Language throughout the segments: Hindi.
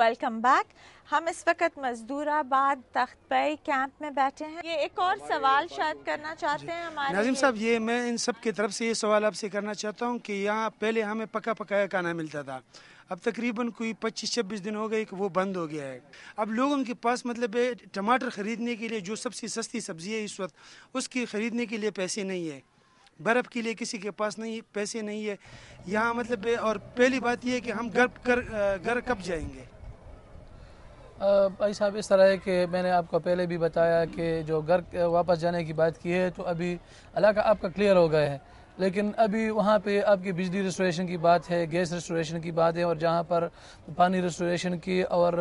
वेलकम बैक हम इस वक्त मजदूराबाद तख्त पे कैंप में बैठे हैं ये एक और सवाल शायद करना चाहते हैं हमारे नाजिम साहब ये मैं इन सब की तरफ से ये सवाल आपसे करना चाहता हूँ कि यहाँ पहले हमें पका पकाया खाना मिलता था अब तकरीबन कोई पच्चीस छब्बीस दिन हो गए कि वो बंद हो गया है अब लोगों के पास मतलब टमाटर ख़रीदने के लिए जो सबसे सस्ती सब्ज़ी है इस वक्त उसकी ख़रीदने के लिए पैसे नहीं है बर्फ़ के लिए किसी के पास नहीं पैसे नहीं है यहाँ मतलब और पहली बात यह है कि हम घर कर घर कब जाएंगे भाई साहब इस तरह है कि मैंने आपको पहले भी बताया कि जो घर वापस जाने की बात की है तो अभी अलाका आपका क्लियर हो गया है लेकिन अभी वहाँ पे आपकी बिजली रेस्टोरेशन की बात है गैस रेस्टोरेशन की बात है और जहाँ पर पानी रेस्टोरेशन की और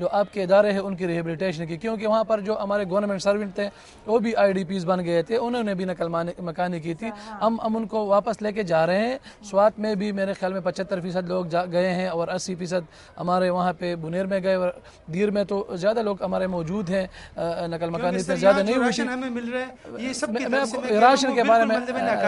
जो आपके इदारे हैं उनकी रिहेबलीटेशन की क्योंकि वहाँ पर जो हमारे गवर्नमेंट सर्वेंट थे वो भी आई डी बन गए थे उन्होंने भी नकल मकानी की थी हाँ, हाँ। हम हम उनको वापस लेके जा रहे हैं स्वात में भी मेरे ख्याल में पचहत्तर फ़ीसद लोग गए हैं और अस्सी फ़ीसद हमारे वहाँ पर बुनेर में गए और दीर में तो ज़्यादा लोग हमारे मौजूद हैं नकल मकानी ज़्यादा नहीं हुई राशन के बारे में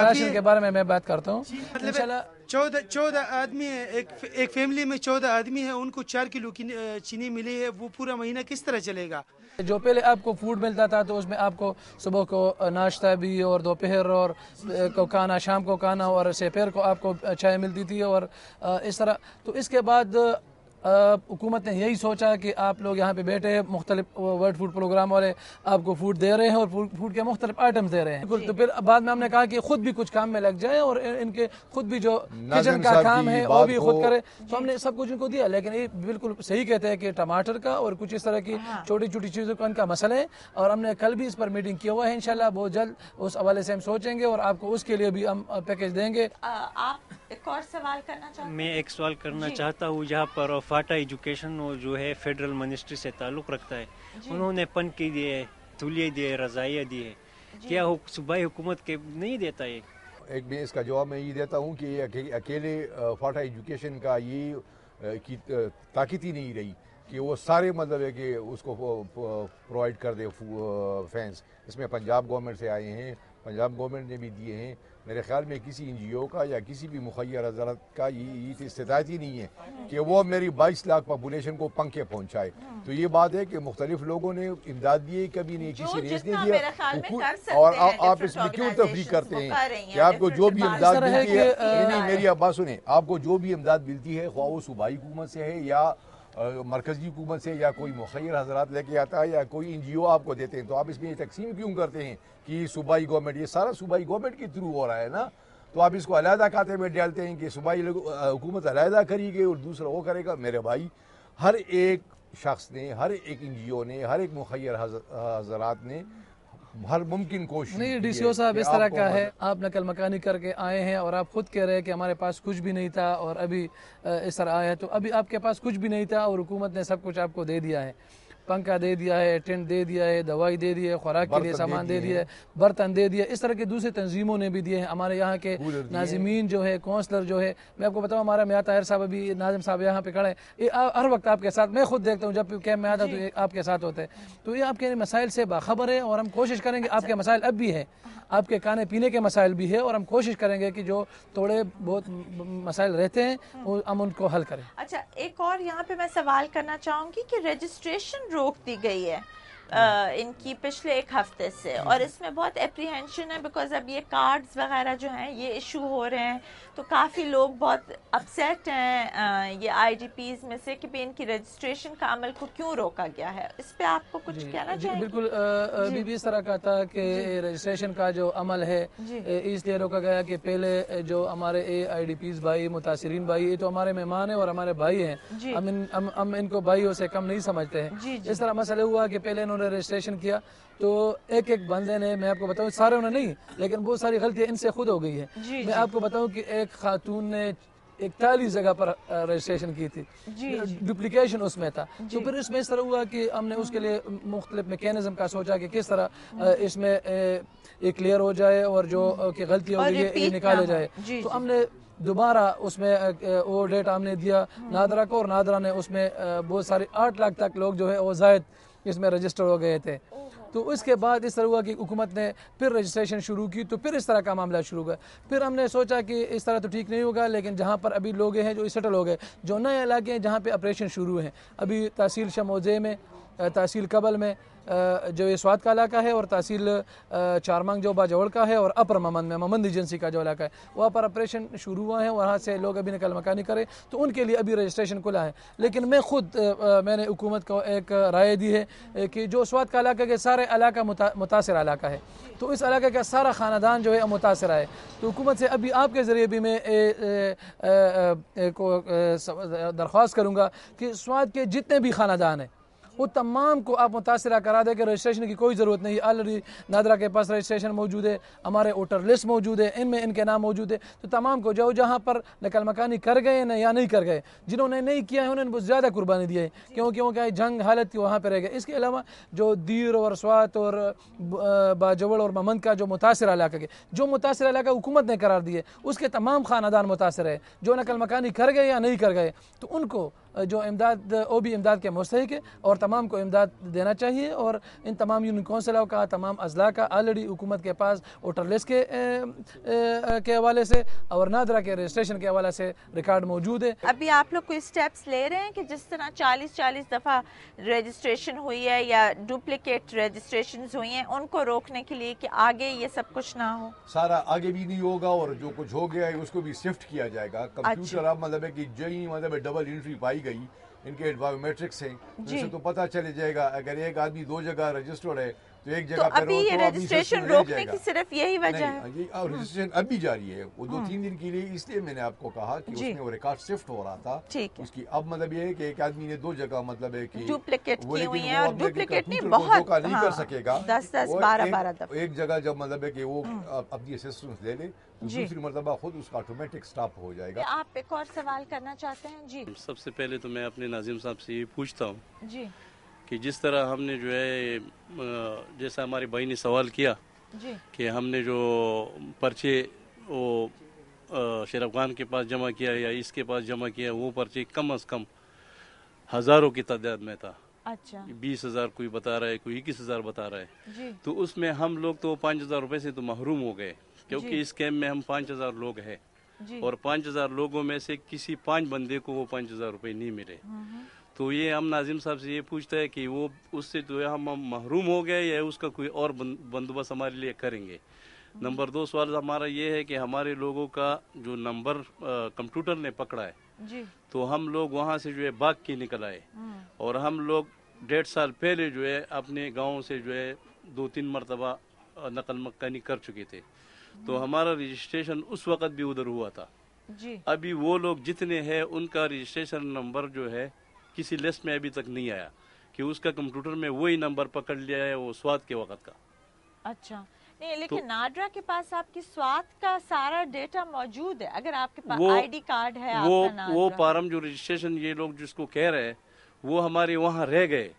राशन के बारे में मैं बात करता हूँ मतलब चौदह चौदह आदमी है एक एक फैमिली में चौदह आदमी है उनको चार किलो की चीनी मिली है वो पूरा महीना किस तरह चलेगा जो पहले आपको फूड मिलता था तो उसमें आपको सुबह को नाश्ता भी और दोपहर और को खाना शाम को खाना और सपहर को आपको चाय मिलती थी और इस तरह तो इसके बाद हुकूमत ने यही सोचा कि आप लोग यहाँ पे बैठे मुख्तलिफ वर्ल्ड फूड प्रोग्राम वाले आपको फूड दे रहे हैं और फूड के मुख्तलिफ आइटम्स दे रहे हैं तो फिर बाद में हमने कहा कि खुद भी कुछ काम में लग जाए और इनके खुद भी जो किचन का काम है वो भी खुद करे तो हमने सब कुछ इनको दिया लेकिन ये बिल्कुल सही कहते हैं कि टमाटर का और कुछ इस तरह की हाँ। छोटी छोटी चीज़ों का इनका मसला है और हमने कल भी इस पर मीटिंग किया हुआ है इनशाला बहुत जल्द उस हवाले से हम सोचेंगे और आपको उसके लिए भी हम पैकेज देंगे आप एक और सवाल करना चाहते मैं एक सवाल करना चाहता हूँ यहाँ पर फाटा एजुकेशन और जो है फेडरल मिनिस्ट्री से ताल्लुक़ रखता है उन्होंने पनकी दिए है धुलिए दिए रज़ाइया दी है क्या सूबाई हुकूमत के नहीं देता है एक भी इसका जवाब मैं ये देता हूँ कि अकेले फाटा एजुकेशन का ये की ताकत ही नहीं रही कि वो सारे मतलब है कि उसको प्रोवाइड कर दे फैंस इसमें पंजाब गवर्नमेंट से आए हैं पंजाब गवर्नमेंट ने भी दिए हैं मेरे ख्याल में किसी एन का या किसी भी मुखिया हजारत का ये इस्तात ही नहीं है कि वो मेरी बाईस लाख पॉपुलेशन को पंखे पहुँचाए तो ये बात है कि मुख्तलिफ लोगों ने इमदाद दिए कभी नहीं किसी रेस ने दिया तो और आप इसमें क्यों तफरी करते हैं कि आपको जो भी इमदाद मिलती है मेरी आप बात सुने आपको जो भी इमदाद मिलती है ख्वा सूबाई हुकूमत से है या मरकजी हुकूमत से या कोई मुखर हजरात लेके आता है या कोई एन जी ओ आपको देते हैं तो आप इसमें तकसीम क्यों करते हैं कि सूबाई गवर्नमेंट ये सारा सूबाई गवर्नमेंट के थ्रू हो रहा है ना तो आप इसको अलहदा खाते में डालते हैं कि सूबाई हुकूमत अलहदा करेगी और दूसरा वो करेगा मेरे भाई हर एक शख्स ने हर एक एन जी ओ ने हर एक मुखर हजरात ने हर मुमकिन कोशिश नहीं डी साहब इस तरह का है आप नकल मकानी करके आए हैं और आप खुद कह रहे हैं कि हमारे पास कुछ भी नहीं था और अभी इस तरह आया है तो अभी आपके पास कुछ भी नहीं था और हुकूमत ने सब कुछ आपको दे दिया है पंखा दे दिया है टेंट दे दिया है दवाई दे दी है खुराक के लिए सामान दे दिया है बर्तन दे दिया इस तरह के दूसरी तंजीमों ने भी दिए हैं हमारे यहाँ के नाजिमीन जो है कौंसलर जो है मैं आपको बताऊँ हमारा मियाँ ताहिर साहब अभी नाजिम साहब यहाँ पे खड़े हैं हर वक्त आपके साथ मैं खुद देखता हूँ जब कैम्प में आता तो आपके साथ होते हैं तो ये आपके मसाइल से बाखबर है और हम कोशिश करेंगे आपके मसाइल अब भी है आपके खाने पीने के मसाइल भी है और हम कोशिश करेंगे कि जो थोड़े बहुत मसाइल रहते हैं हम उनको हल करें अच्छा एक और यहाँ पे मैं सवाल करना चाहूँगी कि रजिस्ट्रेशन रोक दी गई है इनकी पिछले एक हफ्ते से और इसमें बहुत अप्रीहेंशन है बिकॉज अब ये कार्ड्स वगैरह जो हैं ये इशू हो रहे हैं तो काफ़ी लोग बहुत अपसेट हैं ये आईडीपीज में से कि भी इनकी रजिस्ट्रेशन का अमल को क्यों रोका गया है इस पर आपको कुछ कहना चाहिए बिल्कुल बीबी इस तरह का था कि रजिस्ट्रेशन का जो अमल है इसलिए रोका गया कि पहले जो हमारे ए आई भाई मुतासरीन भाई ये तो हमारे मेहमान है और हमारे भाई हैं हम इन हम इनको भाइयों से कम नहीं समझते हैं इस तरह मसला हुआ कि पहले इन्होंने उन्होंने रजिस्ट्रेशन किया तो एक एक बंदे ने मैं आपको बताऊं सारे उन्होंने नहीं लेकिन बहुत सारी गलतियां इनसे खुद हो गई है जी, मैं जी, आपको बताऊं कि एक खातून ने इकतालीस जगह पर रजिस्ट्रेशन की थी डुप्लीकेशन उसमें था तो फिर इसमें इस तरह हुआ कि हमने उसके लिए मुख्तलिफ मेकेनिज्म का सोचा कि किस तरह हम्म। इसमें ये क्लियर हो जाए और जो हम्म। कि गलती हो गई है ये निकाले जाए तो हमने दोबारा उसमें वो डेटा हमने दिया हम्म। नादरा को और नादरा ने उसमें बहुत सारे आठ लाख तक लोग जो है वो जायद इसमें रजिस्टर हो गए थे हाँ। तो उसके बाद इस तरह हुआ कि हुकूमत ने फिर रजिस्ट्रेशन शुरू की तो फिर इस तरह का मामला शुरू हुआ फिर हमने सोचा कि इस तरह तो ठीक नहीं होगा लेकिन जहाँ पर अभी लोग हैं जो सेटल हो गए जो नए इलाके हैं जहाँ पर ऑपरेशन शुरू हैं अभी तहसील शमोजे में तहसील कबल में जो ये स्वाद का इलाका है और तहसील चारमांग जो बाजौड़ का है और अपर ममंद में ममंद एजेंसी का जो इलाका है वहाँ पर ऑपरेशन शुरू हुआ है वहाँ से लोग अभी निकल मकानी करें तो उनके लिए अभी रजिस्ट्रेशन खुला है लेकिन मैं खुद मैंने हुकूमत को एक राय दी है कि जो स्वाद का इलाका के सारे इलाका मुतासर इलाका है तो इस इलाके का सारा ख़ानदान जो है मुतासर है तो हुकूमत से अभी आपके ज़रिए भी मैं दरख्वास्त करूँगा कि स्वाद के जितने भी ख़ानदान हैं वो तमाम को आप मुतासर करा दें कि रजिस्ट्रेशन की कोई ज़रूरत नहीं ऑलरेडी नादरा के पास रजिस्ट्रेशन मौजूद है हमारे वोटर लिस्ट मौजूद है इनमें इनके नाम मौजूद है तो तमाम को जो जहाँ पर नकल मकानी कर गए ना या नहीं कर गए जिन्होंने नहीं किया है उन्होंने बहुत ज़्यादा कुर्बानी दी है क्योंकि वो क्या जंग हालत की वहाँ पर रह गए इसके अलावा जो दीर और स्वात और बाजवड़ और ममंद का जो मुतासर इलाका है जो मुतासर इलाका हुकूमत ने करार दिए उसके तमाम खानदान मुतासर है जो नकल मकानी कर गए या नहीं कर गए तो उनको जो इमदाद वो भी इमदाद के मुस्तक है और तमाम को इमदाद देना चाहिए और इन तमाम यूनियन कौंसलों का तमाम अजला का आलरेडी हुकूमत के पास वोटर लिस्ट के ए, ए, के हवाले से और नादरा के रजिस्ट्रेशन के हवाले से रिकॉर्ड मौजूद है अभी आप लोग कोई स्टेप्स ले रहे हैं कि जिस तरह चालीस चालीस दफ़ा रजिस्ट्रेशन हुई है या डुप्लिकेट रजिस्ट्रेशन हुई हैं उनको रोकने के लिए कि आगे ये सब कुछ ना हो सारा आगे भी नहीं होगा और जो कुछ हो गया है उसको भी शिफ्ट किया जाएगा कंप्यूटर अच्छा। अब मतलब है कि जो ही मतलब डबल इंट्री पाई दिखाई गई इनके बायोमेट्रिक्स हैं जिससे तो पता चले जाएगा अगर एक आदमी दो जगह रजिस्टर्ड है तो एक जगह तो अभी ये रजिस्ट्रेशन तो रोकने की सिर्फ यही वजह है और रजिस्ट्रेशन हम्म। अभी जारी है वो दो हम्म। तीन दिन के लिए इसलिए मैंने आपको कहा कि उसमें वो रिकॉर्ड शिफ्ट हो रहा था ठीक उसकी अब मतलब ये है कि एक आदमी ने दो जगह मतलब है कि डुप्लीकेट की हुई है और डुप्लीकेट नहीं बहुत नहीं कर हाँ, सकेगा दस दस बारह बारह दफा एक जगह जब मतलब है कि वो हम्म। अपनी असिस्टेंस ले ले तो दूसरी मरतबा खुद उसका ऑटोमेटिक स्टॉप हो जाएगा आप एक और सवाल करना चाहते हैं जी सबसे पहले तो मैं अपने नाजिम साहब से ये पूछता हूँ जी कि जिस तरह हमने जो है जैसा हमारी भाई ने सवाल किया जी। कि हमने जो पर्चे वो शेरफ खान के पास जमा किया या इसके पास जमा किया वो पर्चे कम अज कम हजारों की तादाद में था अच्छा बीस हजार कोई बता रहा है कोई इक्कीस हजार बता रहा है जी। तो उसमें हम लोग तो पाँच हजार रुपए से तो महरूम हो गए क्योंकि इस कैम्प में हम पाँच हजार लोग हैं और पाँच हजार लोगों में से किसी पांच बंदे को वो पाँच हजार रुपए नहीं मिले नहीं। हम्म, हम्म। तो ये हम नाजिम साहब से ये पूछते हैं कि वो उससे जो तो है हम महरूम हो गए या उसका कोई और बंदोबस्त हमारे लिए करेंगे नंबर दो सवाल हमारा ये है कि हमारे लोगों का जो नंबर कंप्यूटर ने पकड़ा है जी। तो हम लोग वहाँ से जो है भाग के निकल आए हम्म। और हम लोग डेढ़ साल पहले जो है अपने गाँव से जो है दो तीन मरतबा नकल मकानी कर चुके थे तो हम्म। हमारा रजिस्ट्रेशन उस वक़्त भी उधर हुआ था जी। अभी वो लोग जितने हैं उनका रजिस्ट्रेशन नंबर जो है किसी लिस्ट में अभी तक नहीं आया कि उसका कंप्यूटर में वही नंबर पकड़ लिया है वो स्वाद के वक्त का अच्छा नहीं लेकिन तो, नाड्रा के पास आपकी स्वाद का सारा डेटा मौजूद है अगर आपके पास आईडी कार्ड है वो आपका वो फार्म जो रजिस्ट्रेशन ये लोग जिसको कह रहे हैं वो हमारे वहाँ रह गए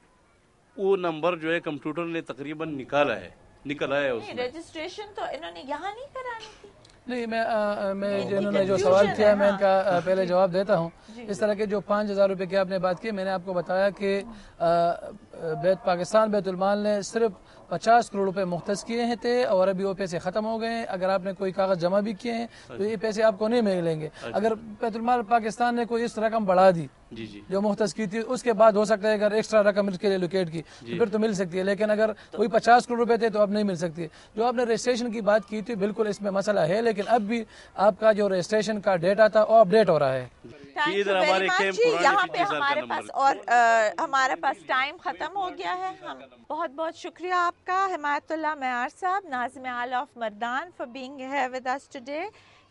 वो नंबर जो है कंप्यूटर ने तकरीबन निकाला है निकला है उसमें रजिस्ट्रेशन तो इन्होंने यहाँ नहीं करानी थी नहीं मैं मैं जिन्होंने जो सवाल किया है मैं हाँ। इनका पहले जवाब देता हूँ इस तरह के जो पाँच हज़ार रुपये की आपने बात की मैंने आपको बताया कि बैत पाकिस्तान बैतुलमाल ने सिर्फ पचास करोड़ रुपए मुख्त किए हैं थे और अभी वो पैसे ख़त्म हो गए हैं अगर आपने कोई कागज़ जमा भी किए हैं तो ये पैसे आपको नहीं मिलेंगे अच्छा। अगर बैतुलमाल पाकिस्तान ने कोई इस रकम बढ़ा दी जी जी जो मुख्त की थी उसके बाद हो सकता है अगर एक्स्ट्रा रकम इसके लिए लोकेट की तो फिर तो मिल सकती है लेकिन अगर तो- कोई पचास करोड़ रुपए थे तो अब नहीं मिल सकती जो आपने रजिस्ट्रेशन की बात की थी बिल्कुल इसमें मसला है लेकिन अब भी आपका जो रजिस्ट्रेशन का डेटा था वो अपडेट हो रहा है यहाँ पे हमारे पास और हमारे पास टाइम खत्म ख़त्म हो गया है हम बहुत बहुत शुक्रिया आपका हिमायतुल्ला मैार साहब नाजम आल ऑफ मरदान फॉर बीइंग है विद अस टुडे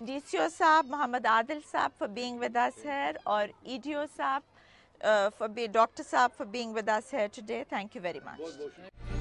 डीसीओ साहब मोहम्मद आदिल साहब for being with us here और ईडीओ e साहब फॉर डॉक्टर साहब for being with us here today thank you very much